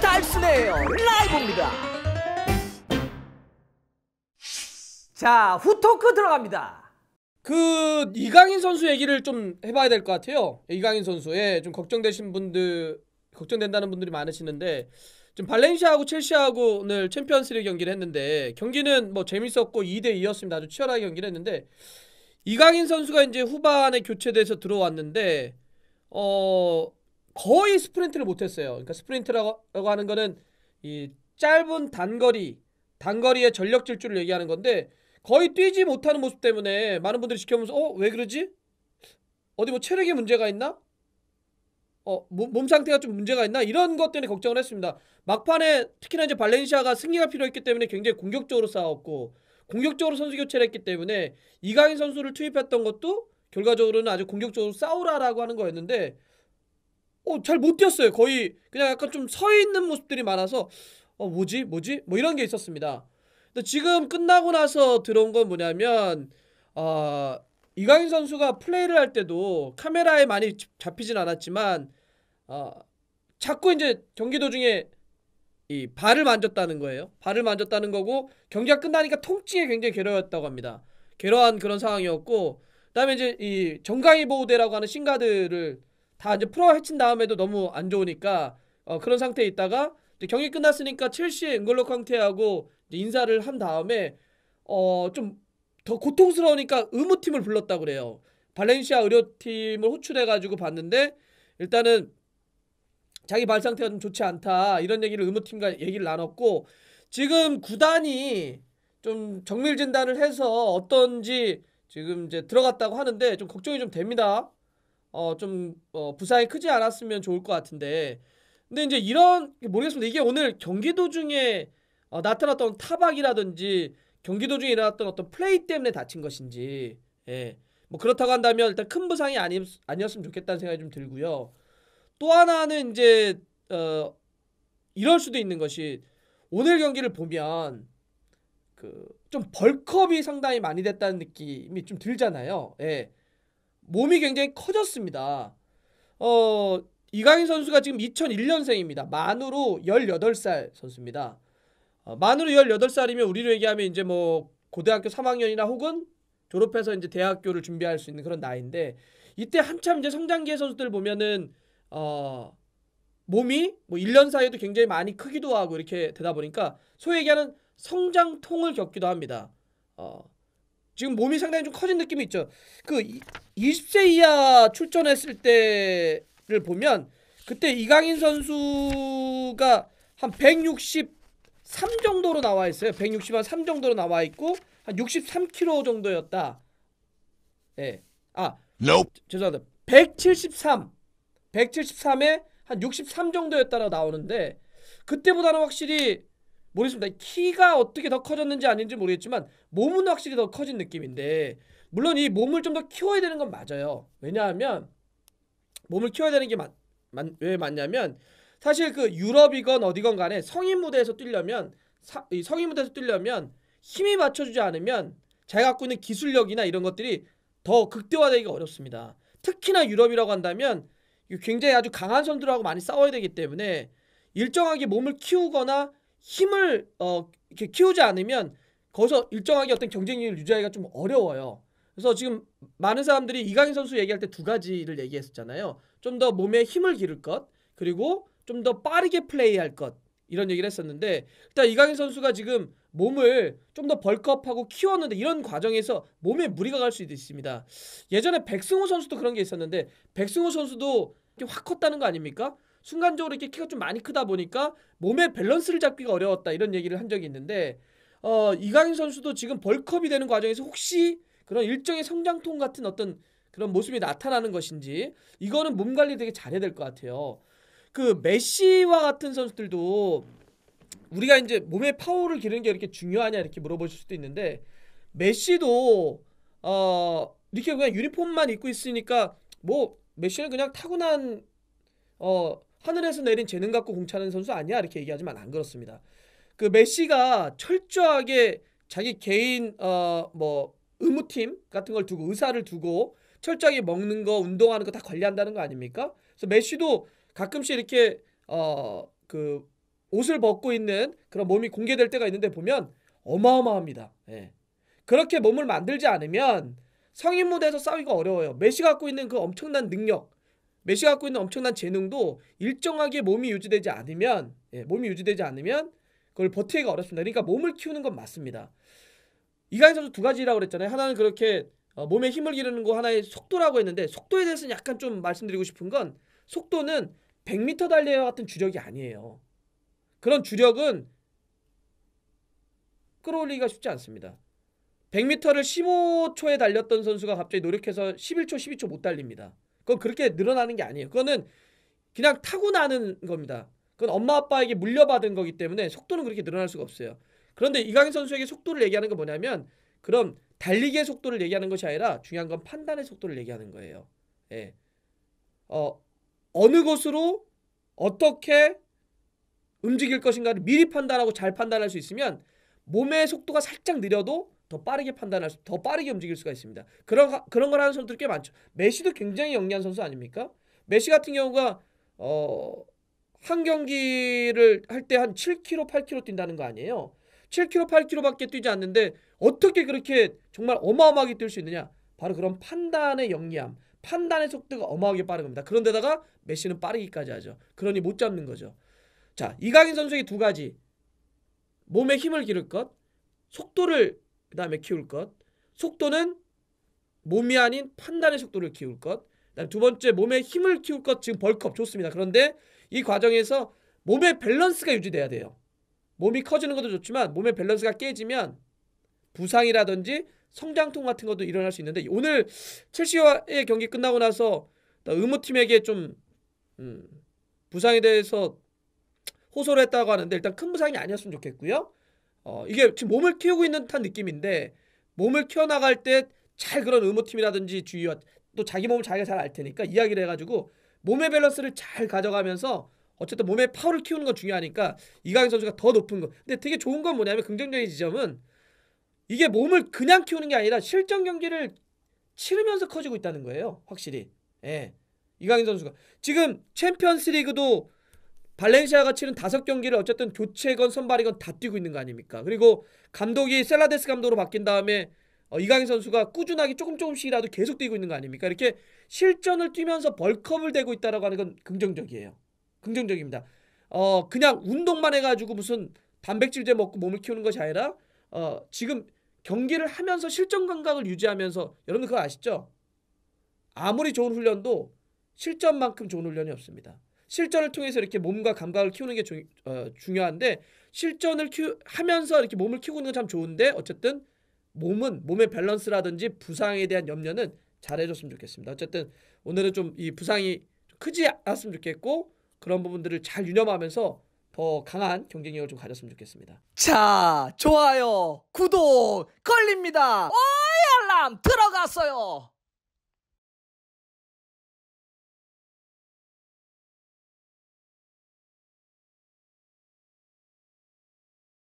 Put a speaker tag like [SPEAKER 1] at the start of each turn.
[SPEAKER 1] 달순해요 라이브입니다 자 후토크 들어갑니다 그 이강인 선수 얘기를 좀 해봐야 될 것 같아요 이강인 선수에 좀 걱정되신 분들 걱정된다는 분들이 많으시는데 좀 발렌시아하고 첼시하고 오늘 챔피언스리그 경기를 했는데 경기는 뭐 재밌었고 2대 2였습니다. 아주 치열하게 경기를 했는데 이강인 선수가 이제 후반에 교체돼서 들어왔는데 어 거의 스프린트를 못했어요. 그러니까 스프린트라고 하는 거는 이 짧은 단거리, 단거리의 전력 질주를 얘기하는 건데 거의 뛰지 못하는 모습 때문에 많은 분들이 지켜보면서 어? 왜 그러지? 어디 뭐 체력에 문제가 있나? 어, 몸 상태가 좀 문제가 있나? 이런 것 때문에 걱정을 했습니다. 막판에 특히나 이제 발렌시아가 승리가 필요했기 때문에 굉장히 공격적으로 싸웠고 공격적으로 선수 교체를 했기 때문에 이강인 선수를 투입했던 것도 결과적으로는 아주 공격적으로 싸우라라고 하는 거였는데 어, 잘 못 뛰었어요. 거의 그냥 약간 좀 서 있는 모습들이 많아서 어, 뭐지? 뭐지? 뭐 이런 게 있었습니다. 근데 지금 끝나고 나서 들어온 건 뭐냐면 어, 이강인 선수가 플레이를 할 때도 카메라에 많이 잡히진 않았지만 어, 자꾸 이제 경기 도중에 이 발을 만졌다는 거예요. 발을 만졌다는 거고 경기가 끝나니까 통증에 굉장히 괴로웠다고 합니다. 괴로한 그런 상황이었고 그다음에 이제 이 정강이 보호대라고 하는 신가드를 다 이제 풀어 해친 다음에도 너무 안 좋으니까 어, 그런 상태에 있다가 경기 끝났으니까 첼시의 앵글로 캉테하고 인사를 한 다음에 어, 좀 더 고통스러우니까 의무팀을 불렀다 그래요. 발렌시아 의료팀을 호출해가지고 봤는데 일단은 자기 발 상태가 좀 좋지 않다 이런 얘기를 의무팀과 얘기를 나눴고 지금 구단이 좀 정밀 진단을 해서 어떤지 지금 이제 들어갔다고 하는데 좀 걱정이 좀 됩니다. 어, 좀 어, 부상이 크지 않았으면 좋을 것 같은데 근데 이제 이런 모르겠습니다. 이게 오늘 경기도 중에 어, 나타났던 타박이라든지 경기도 중에 일어났던 어떤 플레이 때문에 다친 것인지 예. 뭐 그렇다고 한다면 일단 큰 부상이 아니, 아니었으면 좋겠다는 생각이 좀 들고요. 또 하나는 이제 어, 이럴 수도 있는 것이 오늘 경기를 보면 그 좀 벌컵이 상당히 많이 됐다는 느낌이 좀 들잖아요. 예. 몸이 굉장히 커졌습니다. 어, 이강인 선수가 지금 2001년생입니다. 만으로 18살 선수입니다. 어, 만으로 18살이면 우리로 얘기하면 이제 뭐 고등학교 3학년이나 혹은 졸업해서 이제 대학교를 준비할 수 있는 그런 나이인데 이때 한참 이제 성장기의 선수들 보면은 어 몸이 뭐 1년 사이에도 굉장히 많이 크기도 하고 이렇게 되다 보니까 소위 얘기하는 성장통을 겪기도 합니다. 어 지금 몸이 상당히 좀 커진 느낌이 있죠. 그 20세 이하 출전했을 때를 보면 그때 이강인 선수가 한 163 정도로 나와 있어요. 160한 3 정도로 나와 있고 한 63kg 정도였다. 예. 네. 아, nope. 죄송합니다. 173, 173에 한 63 정도였다라고 나오는데 그때보다는 확실히 모르겠습니다. 키가 어떻게 더 커졌는지 아닌지 모르겠지만 몸은 확실히 더 커진 느낌인데 물론 이 몸을 좀 더 키워야 되는 건 맞아요. 왜냐하면 몸을 키워야 되는 게 왜 맞냐면 사실 그 유럽이건 어디건 간에 성인 무대에서 뛰려면 사, 성인 무대에서 뛰려면 힘이 맞춰주지 않으면 제가 갖고 있는 기술력이나 이런 것들이 더 극대화되기가 어렵습니다. 특히나 유럽이라고 한다면 굉장히 아주 강한 선수들하고 많이 싸워야 되기 때문에 일정하게 몸을 키우거나 힘을 어, 이렇게 키우지 않으면 거기서 일정하게 어떤 경쟁력을 유지하기가 좀 어려워요. 그래서 지금 많은 사람들이 이강인 선수 얘기할 때 두 가지를 얘기했었잖아요. 좀 더 몸에 힘을 기를 것, 그리고 좀 더 빠르게 플레이할 것, 이런 얘기를 했었는데, 일단 이강인 선수가 지금 몸을 좀 더벌컥하고 키웠는데, 이런 과정에서 몸에 무리가 갈 수도 있습니다. 예전에 백승호 선수도 그런 게 있었는데, 백승호 선수도 확 컸다는 거 아닙니까? 순간적으로 이렇게 키가 좀 많이 크다 보니까 몸의 밸런스를 잡기가 어려웠다 이런 얘기를 한 적이 있는데 어, 이강인 선수도 지금 벌컵이 되는 과정에서 혹시 그런 일정의 성장통 같은 어떤 그런 모습이 나타나는 것인지 이거는 몸 관리 되게 잘해야 될 것 같아요. 그 메시와 같은 선수들도 우리가 이제 몸의 파워를 기르는 게 이렇게 중요하냐 이렇게 물어보실 수도 있는데 메시도 어 이렇게 그냥 유니폼만 입고 있으니까 뭐 메시는 그냥 타고난 어 하늘에서 내린 재능 갖고 공차는 선수 아니야 이렇게 얘기하지만 안 그렇습니다. 그 메시가 철저하게 자기 개인 어 뭐 의무팀 같은 걸 두고 의사를 두고 철저하게 먹는 거 운동하는 거 다 관리한다는 거 아닙니까? 그래서 메시도 가끔씩 이렇게 어 그 옷을 벗고 있는 그런 몸이 공개될 때가 있는데 보면 어마어마합니다. 예. 그렇게 몸을 만들지 않으면 성인 무대에서 싸우기가 어려워요. 메시 갖고 있는 그 엄청난 능력 메시가 갖고 있는 엄청난 재능도 일정하게 몸이 유지되지 않으면 예, 몸이 유지되지 않으면 그걸 버티기가 어렵습니다. 그러니까 몸을 키우는 건 맞습니다. 이강인 선수 두 가지라고 그랬잖아요. 하나는 그렇게 어, 몸에 힘을 기르는 거 하나의 속도라고 했는데 속도에 대해서는 약간 좀 말씀드리고 싶은 건 속도는 100m 달리기와 같은 주력이 아니에요. 그런 주력은 끌어올리기가 쉽지 않습니다. 100m를 15초에 달렸던 선수가 갑자기 노력해서 11초, 12초 못 달립니다. 그건 그렇게 늘어나는 게 아니에요. 그거는 그냥 타고나는 겁니다. 그건 엄마 아빠에게 물려받은 거기 때문에 속도는 그렇게 늘어날 수가 없어요. 그런데 이강인 선수에게 속도를 얘기하는 건 뭐냐면 그럼 달리기의 속도를 얘기하는 것이 아니라 중요한 건 판단의 속도를 얘기하는 거예요. 예. 어, 어느 곳으로 어떻게 움직일 것인가를 미리 판단하고 잘 판단할 수 있으면 몸의 속도가 살짝 느려도 더 빠르게 판단할 수, 더 빠르게 움직일 수가 있습니다. 그런 그런 걸 하는 선수들 꽤 많죠. 메시도 굉장히 영리한 선수 아닙니까? 메시 같은 경우가 어, 한 경기를 할 때 한 7km, 8km 뛴다는 거 아니에요? 7km, 8km밖에 뛰지 않는데 어떻게 그렇게 정말 어마어마하게 뛸 수 있느냐? 바로 그런 판단의 영리함, 판단의 속도가 어마하게 빠른 겁니다. 그런데다가 메시는 빠르기까지 하죠. 그러니 못 잡는 거죠. 자, 이강인 선수의두 가지. 몸에 힘을 기를 것, 속도를 그 다음에 키울 것. 속도는 몸이 아닌 판단의 속도를 키울 것. 두 번째 몸의 힘을 키울 것 지금 벌컵 좋습니다. 그런데 이 과정에서 몸의 밸런스가 유지돼야 돼요. 몸이 커지는 것도 좋지만 몸의 밸런스가 깨지면 부상이라든지 성장통 같은 것도 일어날 수 있는데 오늘 첼시와의 경기 끝나고 나서 의무팀에게 좀 음, 부상에 대해서 호소를 했다고 하는데 일단 큰 부상이 아니었으면 좋겠고요. 어, 이게 지금 몸을 키우고 있는 듯한 느낌인데 몸을 키워나갈 때 잘 그런 의무팀이라든지 주의와 또 자기 몸을 자기가 잘 알 테니까 이야기를 해가지고 몸의 밸런스를 잘 가져가면서 어쨌든 몸의 파워를 키우는 건 중요하니까 이강인 선수가 더 높은 거 근데 되게 좋은 건 뭐냐면 긍정적인 지점은 이게 몸을 그냥 키우는 게 아니라 실전 경기를 치르면서 커지고 있다는 거예요 확실히 예. 이강인 선수가 지금 챔피언스 리그도 발렌시아가 치른 다섯 경기를 어쨌든 교체건 선발이건 다 뛰고 있는 거 아닙니까? 그리고 감독이 셀라데스 감독으로 바뀐 다음에 어, 이강인 선수가 꾸준하게 조금 조금씩이라도 계속 뛰고 있는 거 아닙니까? 이렇게 실전을 뛰면서 벌컵을 대고 있다라고 하는 건 긍정적이에요. 긍정적입니다. 어 그냥 운동만 해가지고 무슨 단백질제 먹고 몸을 키우는 것이 아니라 어 지금 경기를 하면서 실전 감각을 유지하면서 여러분 그거 아시죠? 아무리 좋은 훈련도 실전만큼 좋은 훈련이 없습니다. 실전을 통해서 이렇게 몸과 감각을 키우는 게 주, 어, 중요한데 실전을 키우, 하면서 이렇게 몸을 키우는 건 참 좋은데 어쨌든 몸은 몸의 밸런스라든지 부상에 대한 염려는 잘해줬으면 좋겠습니다. 어쨌든 오늘은 좀 이 부상이 크지 않았으면 좋겠고 그런 부분들을 잘 유념하면서 더 강한 경쟁력을 좀 가졌으면 좋겠습니다. 자, 좋아요, 구독 걸립니다. 오이 알람 들어갔어요.